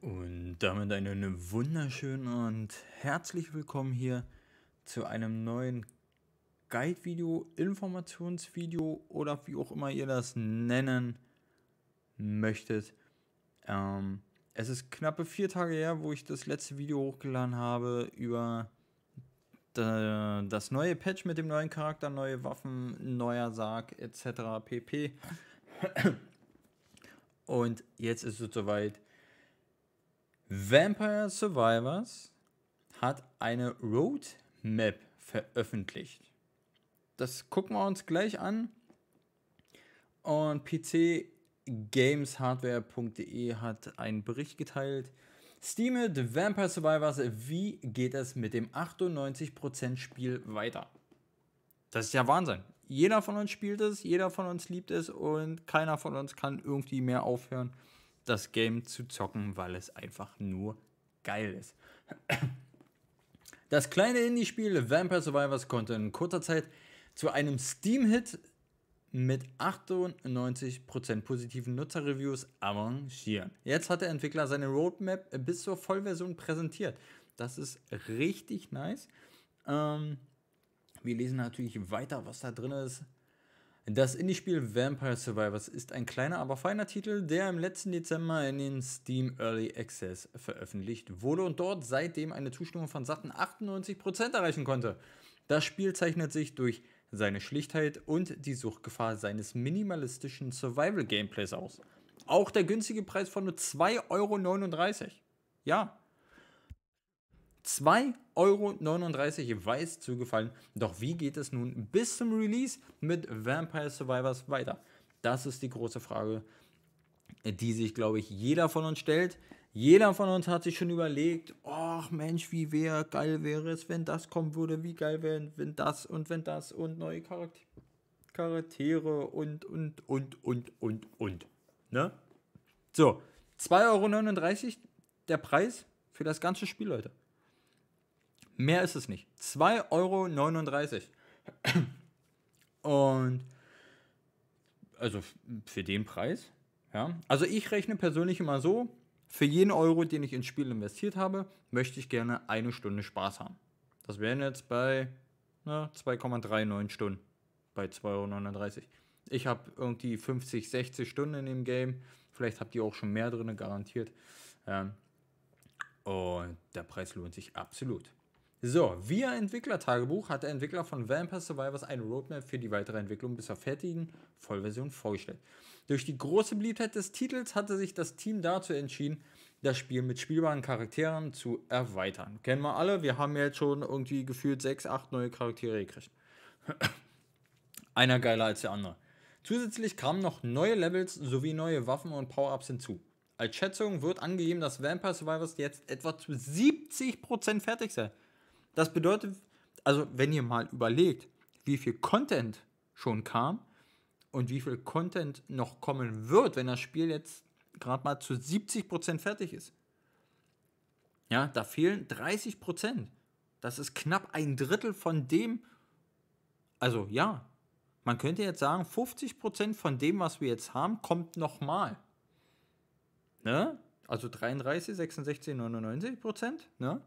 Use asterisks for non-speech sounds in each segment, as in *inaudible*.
Und damit einen wunderschönen und herzlich willkommen hier zu einem neuen Guide-Video, Informationsvideo oder wie auch immer ihr das nennen möchtet. Ähm, es ist knappe vier Tage her, wo ich das letzte Video hochgeladen habe über das neue Patch mit dem neuen Charakter, neue Waffen, neuer Sarg etc. pp. Und jetzt ist es soweit Vampire Survivors hat eine Roadmap veröffentlicht. Das gucken wir uns gleich an. Und pcgameshardware.de hat einen Bericht geteilt. Steam The Vampire Survivors, wie geht es mit dem 98% Spiel weiter? Das ist ja Wahnsinn. Jeder von uns spielt es, jeder von uns liebt es und keiner von uns kann irgendwie mehr aufhören das Game zu zocken, weil es einfach nur geil ist. Das kleine Indie-Spiel Vampire Survivors konnte in kurzer Zeit zu einem Steam-Hit mit 98% positiven Nutzerreviews avancieren. Jetzt hat der Entwickler seine Roadmap bis zur Vollversion präsentiert. Das ist richtig nice. Ähm, wir lesen natürlich weiter, was da drin ist. Das Indie-Spiel Vampire Survivors ist ein kleiner, aber feiner Titel, der im letzten Dezember in den Steam Early Access veröffentlicht wurde und dort seitdem eine Zustimmung von satten 98% erreichen konnte. Das Spiel zeichnet sich durch seine Schlichtheit und die Suchtgefahr seines minimalistischen Survival-Gameplays aus. Auch der günstige Preis von nur 2,39 Euro. Ja, 2,39 Euro weiß zugefallen. Doch wie geht es nun bis zum Release mit Vampire Survivors weiter? Das ist die große Frage, die sich, glaube ich, jeder von uns stellt. Jeder von uns hat sich schon überlegt, ach Mensch, wie wär, geil wäre es, wenn das kommen würde, wie geil wäre, wenn das und wenn das und neue Charaktere. Charaktere und, und, und, und, und, und. Ne? So, 2,39 Euro der Preis für das ganze Spiel, Leute. Mehr ist es nicht. 2,39 Euro. Und also für den Preis, ja. Also ich rechne persönlich immer so, für jeden Euro, den ich ins Spiel investiert habe, möchte ich gerne eine Stunde Spaß haben. Das wären jetzt bei ne, 2,39 Stunden bei 2,39 Euro. Ich habe irgendwie 50, 60 Stunden in dem Game. Vielleicht habt ihr auch schon mehr drin, garantiert. Ähm, und der Preis lohnt sich absolut. So, via Entwicklertagebuch hat der Entwickler von Vampire Survivors eine Roadmap für die weitere Entwicklung bis zur fertigen Vollversion vorgestellt. Durch die große Beliebtheit des Titels hatte sich das Team dazu entschieden, das Spiel mit spielbaren Charakteren zu erweitern. Kennen wir alle, wir haben jetzt schon irgendwie gefühlt 6, 8 neue Charaktere gekriegt. *clears throat* Einer geiler als der andere. Zusätzlich kamen noch neue Levels sowie neue Waffen und Power-Ups hinzu. Als Schätzung wird angegeben, dass Vampire Survivors jetzt etwa zu 70% fertig sei. Das bedeutet, also wenn ihr mal überlegt, wie viel Content schon kam und wie viel Content noch kommen wird, wenn das Spiel jetzt gerade mal zu 70% fertig ist. Ja, da fehlen 30%. Das ist knapp ein Drittel von dem, also ja, man könnte jetzt sagen, 50% von dem, was wir jetzt haben, kommt nochmal. Ne? Also 33, 66, 99%. Ne?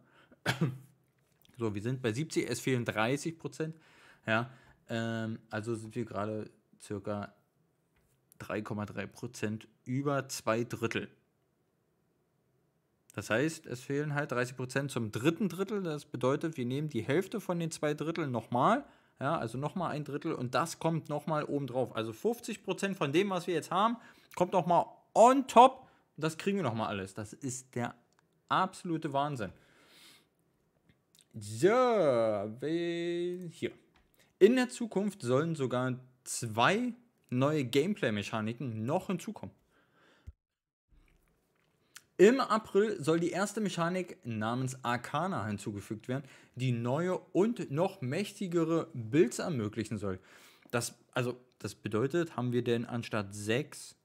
So, wir sind bei 70, es fehlen 30 Prozent. Ja, ähm, also sind wir gerade circa 3,3 Prozent über zwei Drittel. Das heißt, es fehlen halt 30 Prozent zum dritten Drittel. Das bedeutet, wir nehmen die Hälfte von den zwei Dritteln nochmal. Ja, also nochmal ein Drittel und das kommt nochmal oben drauf. Also 50 Prozent von dem, was wir jetzt haben, kommt nochmal on top. Das kriegen wir nochmal alles. Das ist der absolute Wahnsinn. So, hier. In der Zukunft sollen sogar zwei neue Gameplay-Mechaniken noch hinzukommen. Im April soll die erste Mechanik namens Arcana hinzugefügt werden, die neue und noch mächtigere Builds ermöglichen soll. Das, also, das bedeutet, haben wir denn anstatt sechs,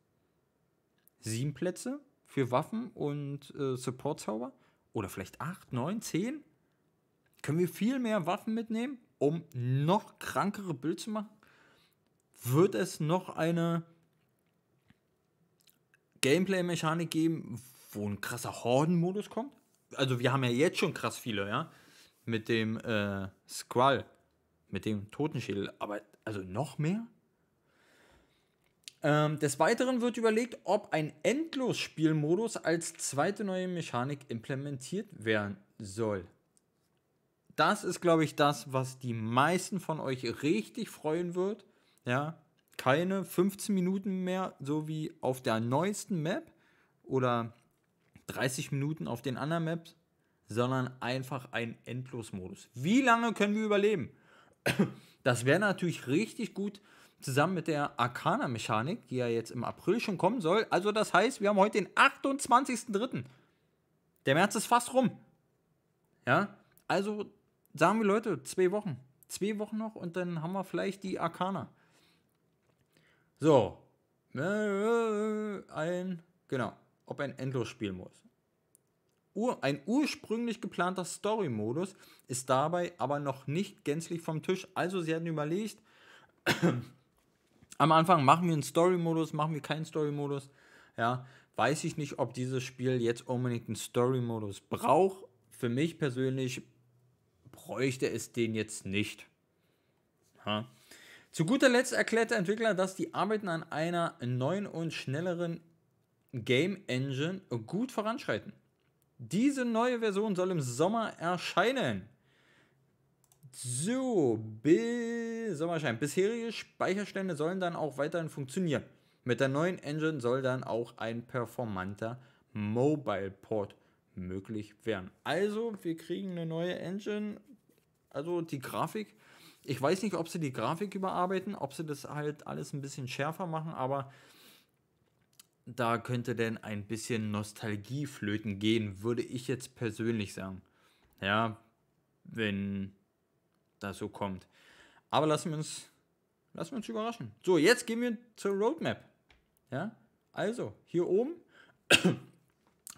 sieben Plätze für Waffen und äh, Support-Zauber? Oder vielleicht acht, neun, zehn? Können wir viel mehr Waffen mitnehmen, um noch krankere Bild zu machen? Wird es noch eine Gameplay-Mechanik geben, wo ein krasser Horden-Modus kommt? Also wir haben ja jetzt schon krass viele, ja? Mit dem äh, Skrull, mit dem Totenschädel, aber also noch mehr? Ähm, des Weiteren wird überlegt, ob ein Endlos-Spielmodus als zweite neue Mechanik implementiert werden soll das ist, glaube ich, das, was die meisten von euch richtig freuen wird. Ja, keine 15 Minuten mehr, so wie auf der neuesten Map oder 30 Minuten auf den anderen Maps, sondern einfach ein Endlosmodus. Wie lange können wir überleben? *clears throat* Das wäre natürlich richtig gut zusammen mit der Arcana-Mechanik, die ja jetzt im April schon kommen soll. Also das heißt, wir haben heute den 28.03. Der März ist fast rum. Ja, also sagen wir Leute, zwei Wochen. Zwei Wochen noch und dann haben wir vielleicht die Arkana. So. Ein, genau, ob ein endlos spielen muss. Ur, ein ursprünglich geplanter Story-Modus ist dabei aber noch nicht gänzlich vom Tisch. Also sie hatten überlegt, am Anfang machen wir einen Story-Modus, machen wir keinen Story-Modus. Ja, weiß ich nicht, ob dieses Spiel jetzt unbedingt einen Story-Modus braucht. Für mich persönlich bräuchte es den jetzt nicht. Ha. Zu guter Letzt erklärt der Entwickler, dass die Arbeiten an einer neuen und schnelleren Game Engine gut voranschreiten. Diese neue Version soll im Sommer erscheinen. So, bis Sommerschein. Bisherige Speicherstände sollen dann auch weiterhin funktionieren. Mit der neuen Engine soll dann auch ein performanter Mobile Port möglich werden. Also, wir kriegen eine neue Engine, also die Grafik, ich weiß nicht, ob sie die Grafik überarbeiten, ob sie das halt alles ein bisschen schärfer machen, aber da könnte denn ein bisschen Nostalgie flöten gehen, würde ich jetzt persönlich sagen. Ja, wenn das so kommt. Aber lassen wir uns, lassen wir uns überraschen. So, jetzt gehen wir zur Roadmap. Ja, also hier oben *coughs*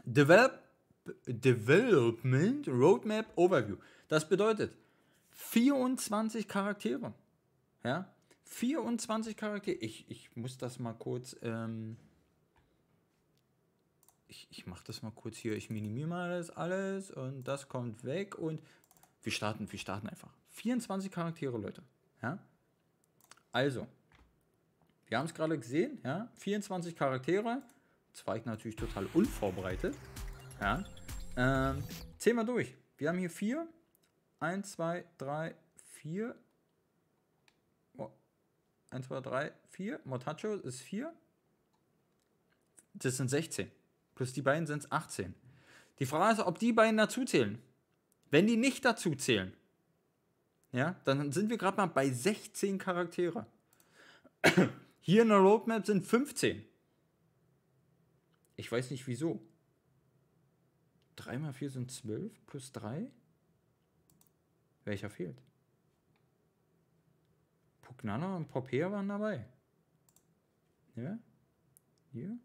Develop, Development Roadmap Overview. Das bedeutet, 24 Charaktere. Ja? 24 Charaktere. Ich, ich muss das mal kurz. Ähm ich, ich mache das mal kurz hier. Ich minimiere mal das alles und das kommt weg und wir starten, wir starten einfach. 24 Charaktere, Leute. Ja? Also, wir haben es gerade gesehen, ja? 24 Charaktere. Zweig natürlich total unvorbereitet. Ja? Ähm, zählen wir durch. Wir haben hier vier, 1, 2, 3, 4. Oh. 1, 2, 3, 4. Mortaccio ist 4. Das sind 16. Plus die beiden sind es 18. Die Frage ist, ob die beiden dazuzählen. Wenn die nicht dazuzählen, ja, dann sind wir gerade mal bei 16 Charaktere. *coughs* Hier in der Roadmap sind 15. Ich weiß nicht wieso. 3 mal 4 sind 12 plus 3. Welcher fehlt? Pugnana und Popea waren dabei. Ja? Ne? Hier?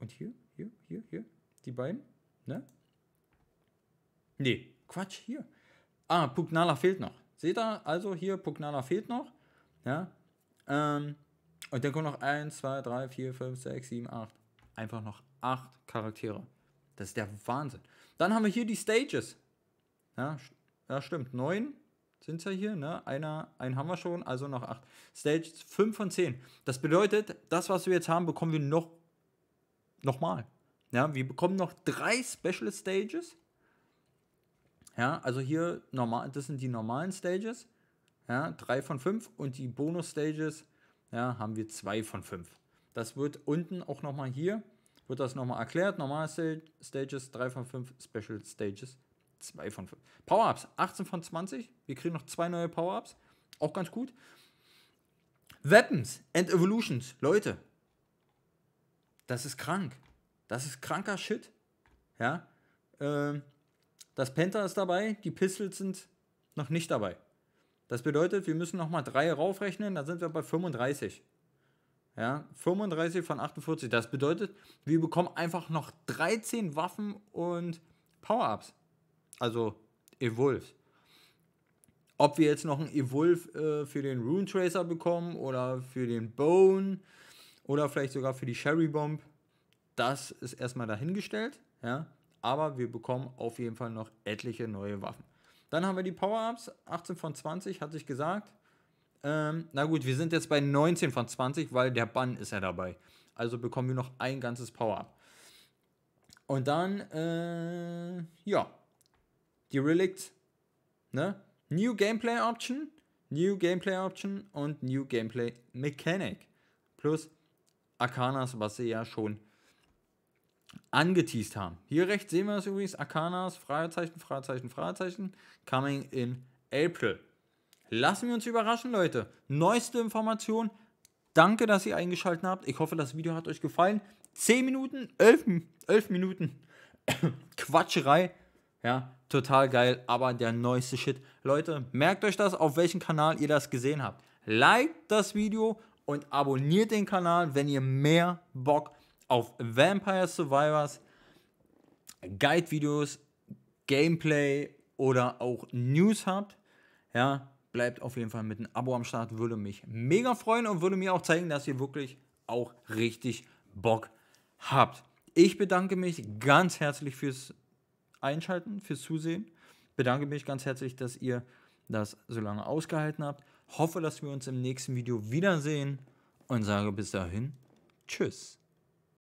Und hier? Hier? Hier? Hier? Die beiden? Ne? Nee, Quatsch, hier. Ah, Pugnala fehlt noch. Seht ihr? Also hier, Pugnala fehlt noch. Ja? Ähm, und dann kommen noch 1, 2, 3, 4, 5, 6, 7, 8. Einfach noch 8 Charaktere. Das ist der Wahnsinn. Dann haben wir hier die Stages. Ja, ja, stimmt. Neun sind es ja hier, ne? Einer, einen haben wir schon, also noch acht. Stage 5 von 10. Das bedeutet, das, was wir jetzt haben, bekommen wir noch nochmal. Ja, wir bekommen noch drei Special Stages. Ja, also hier normal, das sind die normalen Stages. Ja, drei von fünf und die Bonus Stages, ja, haben wir zwei von fünf. Das wird unten auch nochmal hier, wird das nochmal erklärt. Normale Stages, drei von fünf Special Stages, 2 von 5. Power-Ups, 18 von 20. Wir kriegen noch zwei neue Power-Ups. Auch ganz gut. Weapons and Evolutions, Leute. Das ist krank. Das ist kranker Shit. Ja. Ähm, das Penta ist dabei, die Pistols sind noch nicht dabei. Das bedeutet, wir müssen nochmal 3 raufrechnen, da sind wir bei 35. Ja, 35 von 48. Das bedeutet, wir bekommen einfach noch 13 Waffen und Power-Ups. Also Evolve. Ob wir jetzt noch einen Evolve äh, für den Rune Tracer bekommen oder für den Bone oder vielleicht sogar für die Sherry Bomb, das ist erstmal dahingestellt. Ja? Aber wir bekommen auf jeden Fall noch etliche neue Waffen. Dann haben wir die Power-Ups. 18 von 20, hatte ich gesagt. Ähm, na gut, wir sind jetzt bei 19 von 20, weil der Bann ist ja dabei. Also bekommen wir noch ein ganzes Power-Up. Und dann, äh, ja, die Derelict, ne? New Gameplay Option, New Gameplay Option und New Gameplay Mechanic. Plus Arcanas, was sie ja schon angeteased haben. Hier rechts sehen wir es übrigens, Arcanas, Fragezeichen, Fragezeichen, Fragezeichen, coming in April. Lassen wir uns überraschen, Leute. Neueste Information. Danke, dass ihr eingeschaltet habt. Ich hoffe, das Video hat euch gefallen. 10 Minuten, 11 Minuten *coughs* Quatscherei ja, total geil, aber der neueste Shit. Leute, merkt euch das, auf welchem Kanal ihr das gesehen habt. Liked das Video und abonniert den Kanal, wenn ihr mehr Bock auf Vampire Survivors, Guide-Videos, Gameplay oder auch News habt. Ja, bleibt auf jeden Fall mit einem Abo am Start, würde mich mega freuen und würde mir auch zeigen, dass ihr wirklich auch richtig Bock habt. Ich bedanke mich ganz herzlich fürs Einschalten, fürs Zusehen. Bedanke mich ganz herzlich, dass ihr das so lange ausgehalten habt. Hoffe, dass wir uns im nächsten Video wiedersehen und sage bis dahin Tschüss.